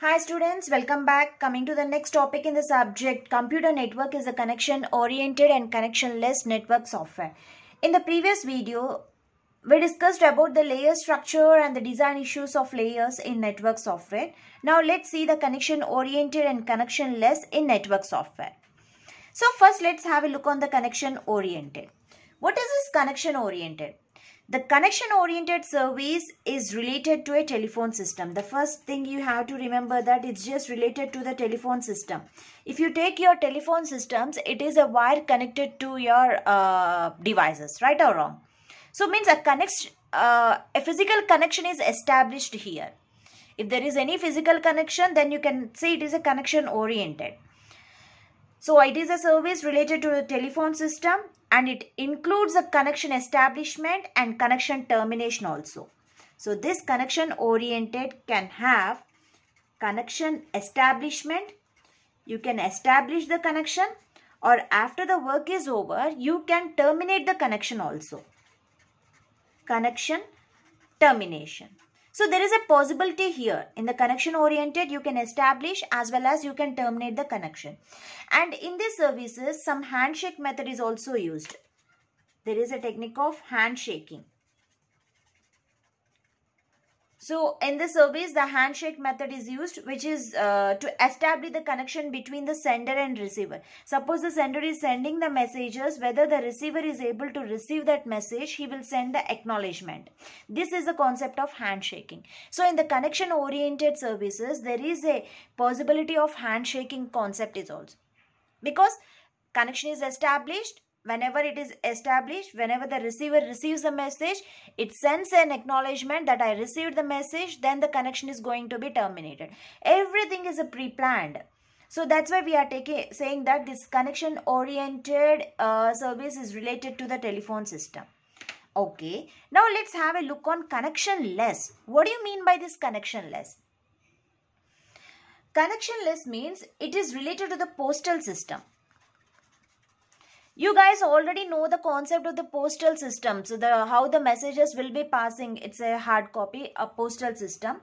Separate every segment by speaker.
Speaker 1: Hi students, welcome back. Coming to the next topic in the subject, computer network is a connection-oriented and connectionless network software. In the previous video, we discussed about the layer structure and the design issues of layers in network software. Now let's see the connection-oriented and connectionless in network software. So first let's have a look on the connection-oriented. What is this connection-oriented? The connection-oriented service is related to a telephone system. The first thing you have to remember that it's just related to the telephone system. If you take your telephone systems, it is a wire connected to your uh, devices, right or wrong? So means a connection, uh, a physical connection is established here. If there is any physical connection, then you can say it is a connection oriented. So it is a service related to the telephone system and it includes a connection establishment and connection termination also. So this connection oriented can have connection establishment. You can establish the connection or after the work is over, you can terminate the connection also. Connection termination. So there is a possibility here. In the connection oriented, you can establish as well as you can terminate the connection. And in these services, some handshake method is also used. There is a technique of handshaking. So in the surveys, the handshake method is used, which is uh, to establish the connection between the sender and receiver. Suppose the sender is sending the messages, whether the receiver is able to receive that message, he will send the acknowledgement. This is the concept of handshaking. So in the connection-oriented services, there is a possibility of handshaking concept is also. Because connection is established, whenever it is established whenever the receiver receives a message it sends an acknowledgement that i received the message then the connection is going to be terminated everything is a pre-planned so that's why we are taking saying that this connection oriented uh, service is related to the telephone system okay now let's have a look on connectionless what do you mean by this connectionless connectionless means it is related to the postal system you guys already know the concept of the postal system so the how the messages will be passing it's a hard copy a postal system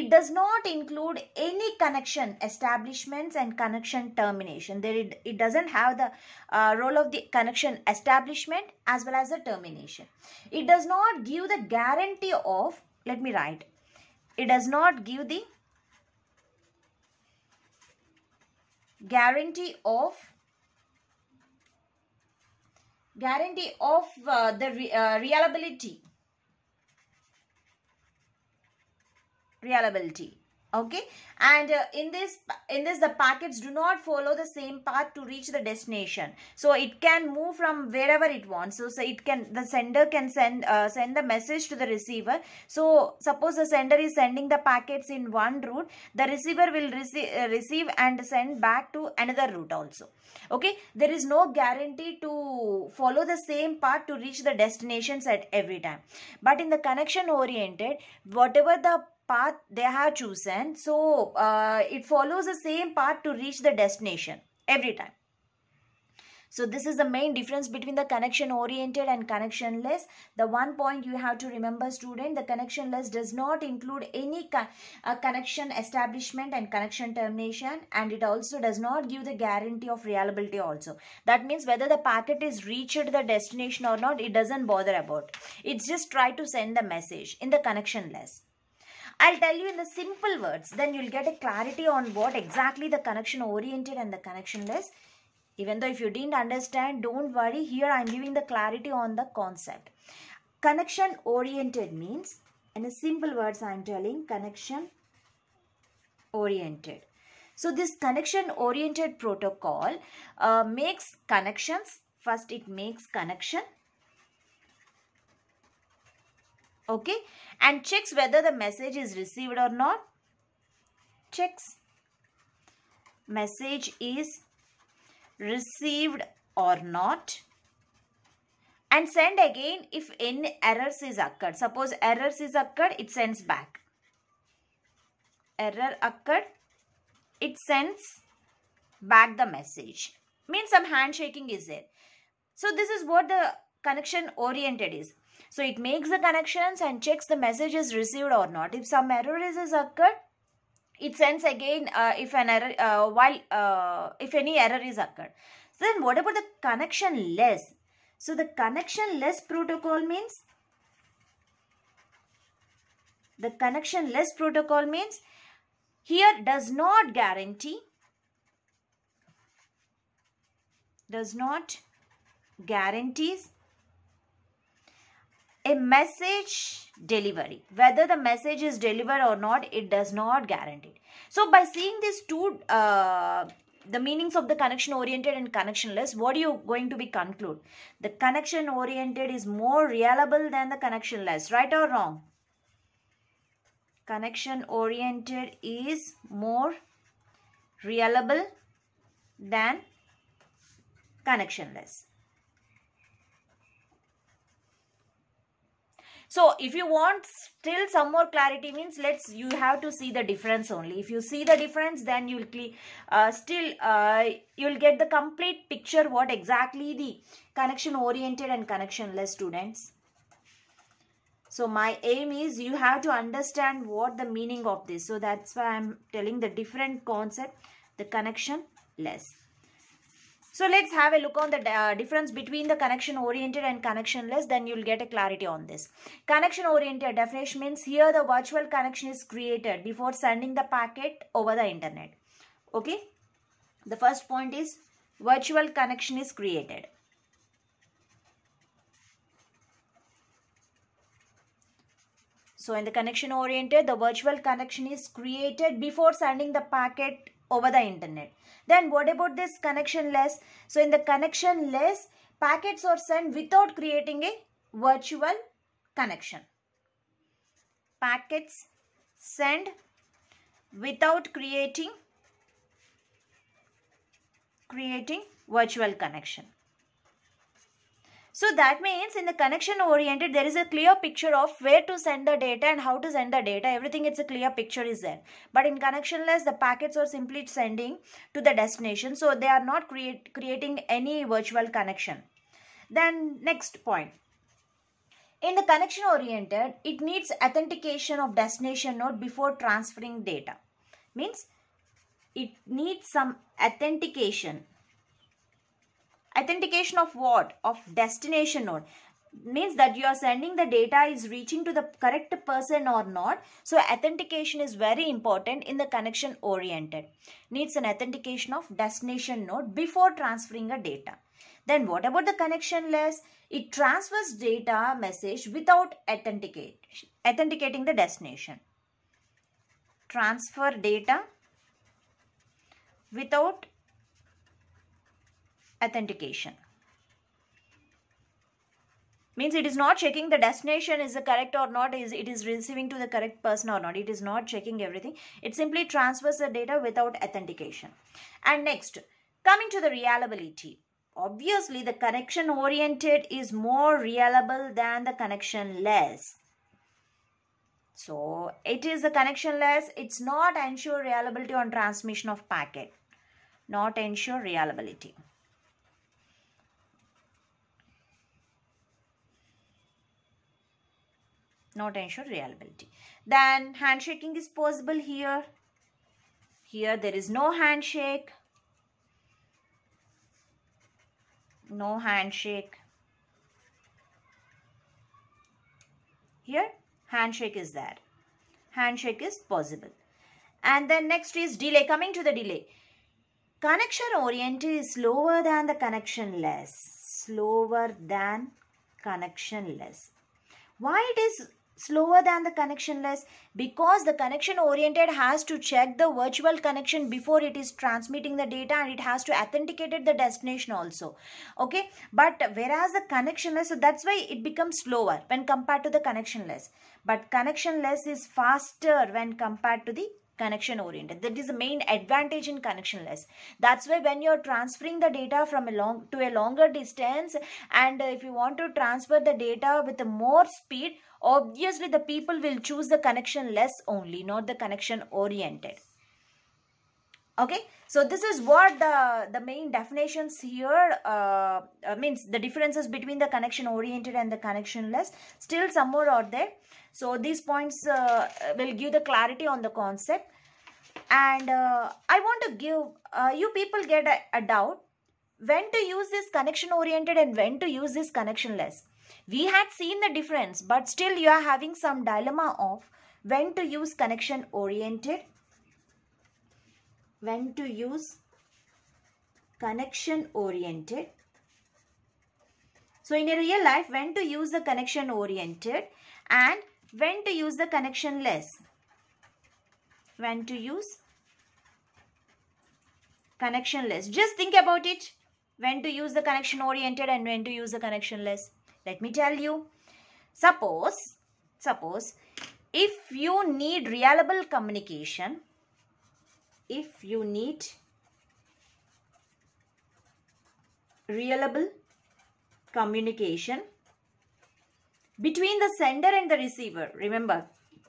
Speaker 1: it does not include any connection establishments and connection termination there it, it doesn't have the uh, role of the connection establishment as well as the termination it does not give the guarantee of let me write it does not give the guarantee of guarantee of uh, the re uh, reliability reliability okay and uh, in this in this the packets do not follow the same path to reach the destination so it can move from wherever it wants so, so it can the sender can send uh, send the message to the receiver so suppose the sender is sending the packets in one route the receiver will receive uh, receive and send back to another route also okay there is no guarantee to follow the same path to reach the destinations at every time but in the connection oriented whatever the path they have chosen so uh, it follows the same path to reach the destination every time so this is the main difference between the connection oriented and connectionless. The one point you have to remember student, the connectionless does not include any con uh, connection establishment and connection termination and it also does not give the guarantee of reliability also. That means whether the packet is reached the destination or not, it doesn't bother about. It's just try to send the message in the connectionless. I'll tell you in the simple words. Then you'll get a clarity on what exactly the connection oriented and the connectionless. Even though if you didn't understand, don't worry. Here I'm giving the clarity on the concept. Connection oriented means, in the simple words I'm telling, connection oriented. So this connection oriented protocol uh, makes connections. First it makes connection okay and checks whether the message is received or not checks message is received or not and send again if any errors is occurred suppose errors is occurred it sends back error occurred it sends back the message means some handshaking is there so this is what the connection oriented is so it makes the connections and checks the message is received or not. If some error is occurred, it sends again uh, if an error uh, while uh, if any error is occurred. So then what about the connection less? So the connection less protocol means the connection less protocol means here does not guarantee does not guarantees a message delivery whether the message is delivered or not it does not guarantee so by seeing these two uh, the meanings of the connection oriented and connectionless what are you going to be conclude the connection oriented is more reliable than the connectionless right or wrong connection oriented is more reliable than connectionless So if you want still some more clarity means let's you have to see the difference only. If you see the difference then you will uh, still uh, you will get the complete picture what exactly the connection oriented and connectionless students. So my aim is you have to understand what the meaning of this. So that's why I'm telling the different concept the connection less. So let's have a look on the uh, difference between the connection oriented and connectionless then you'll get a clarity on this. Connection oriented definition means here the virtual connection is created before sending the packet over the internet. Okay. The first point is virtual connection is created. So in the connection oriented, the virtual connection is created before sending the packet over the internet. Then what about this connectionless? So in the connectionless, packets are sent without creating a virtual connection. Packets send without creating creating virtual connection. So that means in the connection oriented, there is a clear picture of where to send the data and how to send the data. Everything, it's a clear picture is there. But in connectionless, the packets are simply sending to the destination. So they are not create, creating any virtual connection. Then next point. In the connection oriented, it needs authentication of destination node before transferring data. Means it needs some authentication authentication of what of destination node means that you are sending the data is reaching to the correct person or not so authentication is very important in the connection oriented needs an authentication of destination node before transferring a data then what about the connectionless it transfers data message without authenticate authenticating the destination transfer data without authentication. Means it is not checking the destination is correct or not, is it is receiving to the correct person or not. It is not checking everything. It simply transfers the data without authentication. And next, coming to the reliability. Obviously, the connection oriented is more reliable than the connection less. So it is the connection less. It's not ensure reliability on transmission of packet. Not ensure reliability. not ensure reliability. Then handshaking is possible here. Here there is no handshake. No handshake. Here handshake is there. Handshake is possible. And then next is delay. Coming to the delay. Connection oriented is slower than the connectionless. Slower than connectionless. Why it is slower than the connectionless because the connection oriented has to check the virtual connection before it is transmitting the data and it has to authenticate the destination also okay but whereas the connectionless so that's why it becomes slower when compared to the connectionless but connectionless is faster when compared to the connection oriented that is the main advantage in connectionless that's why when you're transferring the data from a long to a longer distance and if you want to transfer the data with more speed obviously the people will choose the connection less only, not the connection oriented. Okay, so this is what the, the main definitions here uh, uh, means the differences between the connection oriented and the connection less. Still some more are there. So these points uh, will give the clarity on the concept. And uh, I want to give uh, you people get a, a doubt when to use this connection oriented and when to use this connection less we had seen the difference, but still you are having some dilemma of when to use connection oriented, when to use connection oriented. So in a real life, when to use the connection oriented and when to use the connection less. When to use connection less. Just think about it. When to use the connection oriented and when to use the connection less. Let me tell you. Suppose, suppose if you need reliable communication, if you need reliable communication between the sender and the receiver. Remember,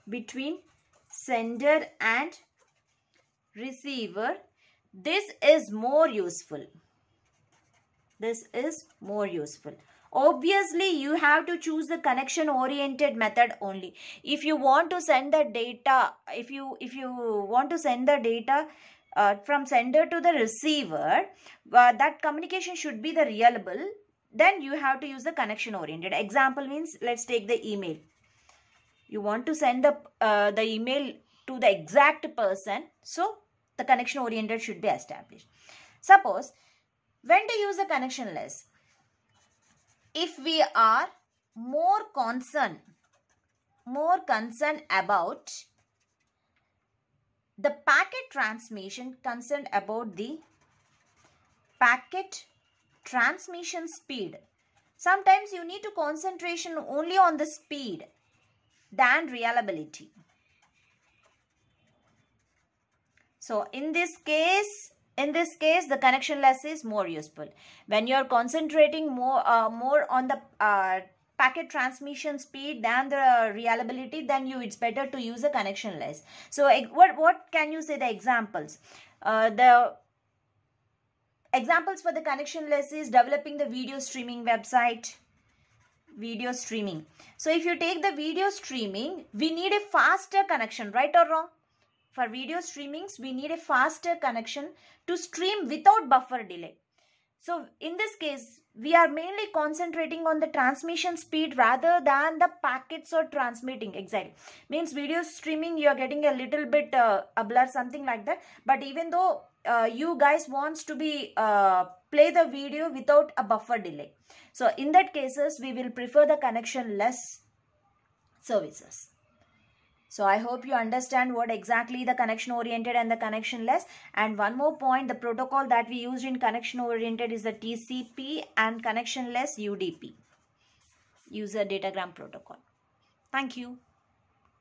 Speaker 1: between sender and receiver, this is more useful. This is more useful obviously you have to choose the connection oriented method only if you want to send the data if you if you want to send the data uh, from sender to the receiver uh, that communication should be the reliable then you have to use the connection oriented example means let's take the email you want to send the uh, the email to the exact person so the connection oriented should be established suppose when to use the connection list if we are more concerned more concerned about the packet transmission concerned about the packet transmission speed sometimes you need to concentration only on the speed than reliability so in this case in this case, the connectionless is more useful. When you are concentrating more, uh, more on the uh, packet transmission speed than the reliability, then you it's better to use a connectionless. So what, what can you say the examples? Uh, the examples for the connectionless is developing the video streaming website, video streaming. So if you take the video streaming, we need a faster connection, right or wrong? For video streamings, we need a faster connection to stream without buffer delay. So in this case, we are mainly concentrating on the transmission speed rather than the packets or transmitting exactly. Means video streaming, you are getting a little bit uh, a blur, something like that. But even though uh, you guys wants to be uh, play the video without a buffer delay. So in that cases, we will prefer the connection less services. So I hope you understand what exactly the connection oriented and the connectionless. And one more point, the protocol that we used in connection oriented is the TCP and connectionless UDP, user datagram protocol. Thank you.